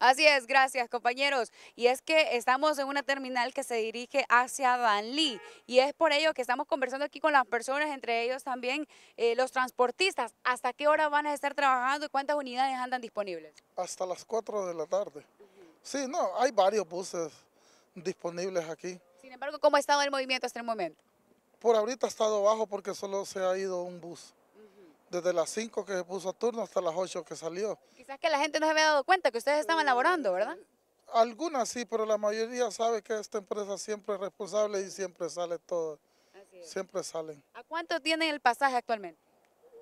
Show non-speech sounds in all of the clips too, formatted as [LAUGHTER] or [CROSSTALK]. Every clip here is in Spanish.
Así es, gracias compañeros. Y es que estamos en una terminal que se dirige hacia Lee y es por ello que estamos conversando aquí con las personas, entre ellos también eh, los transportistas. ¿Hasta qué hora van a estar trabajando y cuántas unidades andan disponibles? Hasta las 4 de la tarde. Sí, no, hay varios buses disponibles aquí. Sin embargo, ¿cómo ha estado el movimiento hasta el momento? Por ahorita ha estado bajo porque solo se ha ido un bus desde las 5 que se puso a turno hasta las 8 que salió. Quizás que la gente no se había dado cuenta que ustedes estaban laborando, ¿verdad? Algunas sí, pero la mayoría sabe que esta empresa siempre es responsable y siempre sale todo. Siempre salen. ¿A cuánto tienen el pasaje actualmente?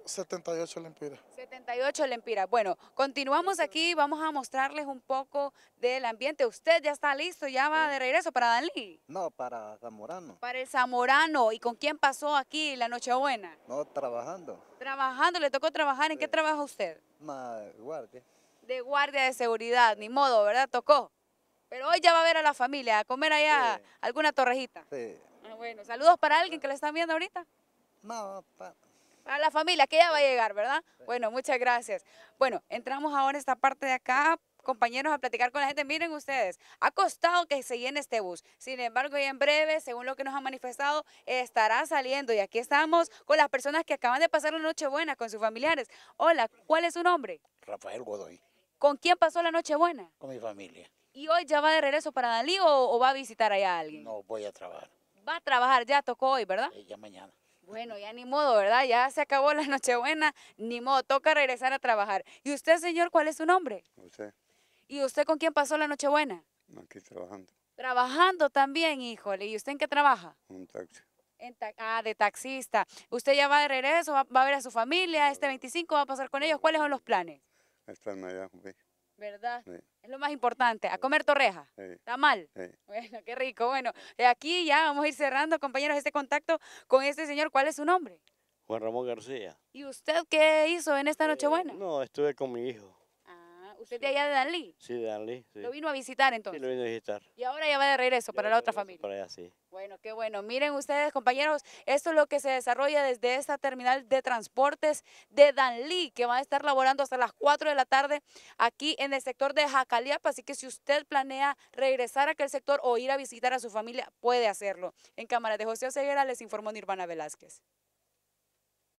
78 lempiras. 78 Lempira. Bueno, continuamos aquí, vamos a mostrarles un poco del ambiente. ¿Usted ya está listo? ¿Ya va de regreso para Dalí? No, para Zamorano. Para el Zamorano. ¿Y con quién pasó aquí la Nochebuena? No, trabajando. Trabajando, le tocó trabajar. ¿En qué trabaja usted? De guardia. De guardia de seguridad, ni modo, ¿verdad? Tocó. Pero hoy ya va a ver a la familia, a comer allá alguna torrejita. Sí. Ah, bueno, saludos para alguien que le están viendo ahorita. No, para... A la familia, que ya va a llegar, ¿verdad? Bueno, muchas gracias. Bueno, entramos ahora en esta parte de acá, compañeros, a platicar con la gente. Miren ustedes, ha costado que se llene este bus. Sin embargo, y en breve, según lo que nos han manifestado, estará saliendo. Y aquí estamos con las personas que acaban de pasar la buena con sus familiares. Hola, ¿cuál es su nombre? Rafael Godoy. ¿Con quién pasó la noche buena? Con mi familia. ¿Y hoy ya va de regreso para Dalí o, va a visitar allá a alguien? No, voy a trabajar. Va a trabajar, ya tocó hoy, ¿verdad? ya mañana. Bueno, ya ni modo, ¿verdad? Ya se acabó la [LAUGHS] Nochebuena, ni modo, toca regresar a trabajar. ¿Y usted, señor, cuál es su nombre? Usted. ¿Y usted con quién pasó la Nochebuena? Aquí trabajando. Trabajando también, híjole. ¿Y usted en qué trabaja? Un taxi. ah, de taxista. ¿Usted ya va de regreso, va, va, a ver a su familia? ¿Este 25 va a pasar con ellos? ¿Cuáles son los planes? Están allá, ¿Verdad? Es lo más importante, a comer torreja. Está mal. Bueno, qué rico. Bueno, aquí ya vamos a ir cerrando, compañeros, este contacto con este señor. ¿Cuál es su nombre? Juan Ramón García. ¿Y usted qué hizo en esta eh, Nochebuena? buena? no, estuve con mi hijo. Usted de allá de Danlí. Sí, de Danlí. Lo vino a visitar entonces. Sí, lo vino a visitar. Y ahora ya va de regreso para la otra familia. Para allá, sí. Bueno, qué bueno. Miren ustedes, compañeros, esto es lo que se desarrolla desde esta terminal de transportes de Danlí, que va a estar laborando hasta las 4 de la tarde aquí en el sector de Jacaliapa. Así que si usted planea regresar a aquel sector o ir a visitar a su familia, puede hacerlo. En cámara de José Oseguera les informó Nirvana Velázquez.